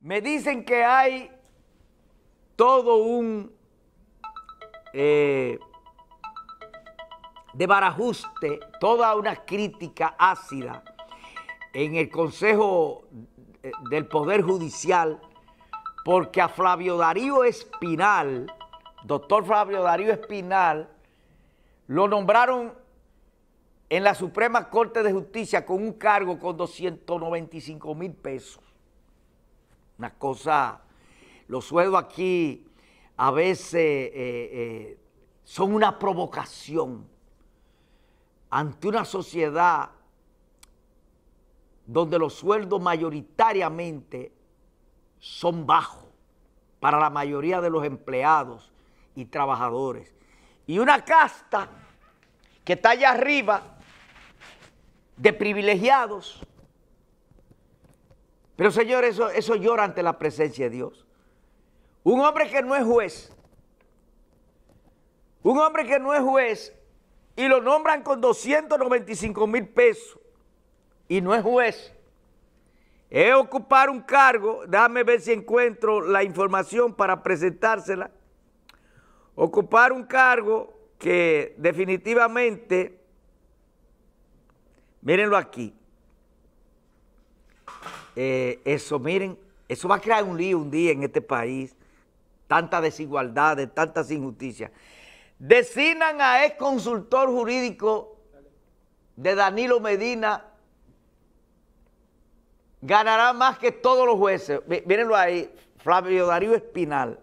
Me dicen que hay todo un eh, de barajuste, toda una crítica ácida en el Consejo del Poder Judicial, porque a Flavio Darío Espinal, doctor Flavio Darío Espinal, lo nombraron en la Suprema Corte de Justicia con un cargo con 295 mil pesos. Una cosa, los sueldos aquí a veces eh, eh, son una provocación ante una sociedad donde los sueldos mayoritariamente son bajos para la mayoría de los empleados y trabajadores. Y una casta que está allá arriba de privilegiados pero Señor, eso, eso llora ante la presencia de Dios. Un hombre que no es juez, un hombre que no es juez y lo nombran con 295 mil pesos y no es juez. Es ocupar un cargo, déjame ver si encuentro la información para presentársela. Ocupar un cargo que definitivamente, mírenlo aquí, eh, eso, miren, eso va a crear un lío un día en este país. Tantas desigualdades, tantas injusticias. Designan a ex consultor jurídico de Danilo Medina ganará más que todos los jueces. Mírenlo ahí, Flavio Darío Espinal.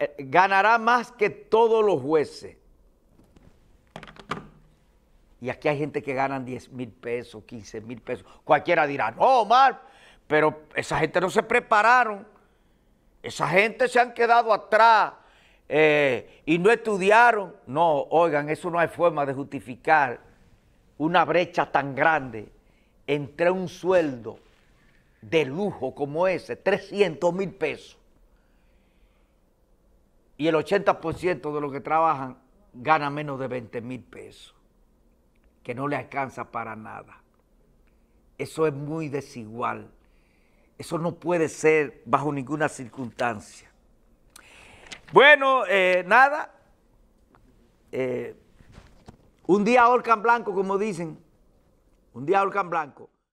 Eh, ganará más que todos los jueces. Y aquí hay gente que ganan 10 mil pesos, 15 mil pesos. Cualquiera dirá, no, mal. Pero esa gente no se prepararon. Esa gente se han quedado atrás eh, y no estudiaron. No, oigan, eso no hay forma de justificar una brecha tan grande entre un sueldo de lujo como ese, 300 mil pesos, y el 80% de los que trabajan gana menos de 20 mil pesos que no le alcanza para nada. Eso es muy desigual. Eso no puede ser bajo ninguna circunstancia. Bueno, eh, nada. Eh, un día Orcan Blanco, como dicen. Un día Orcan Blanco.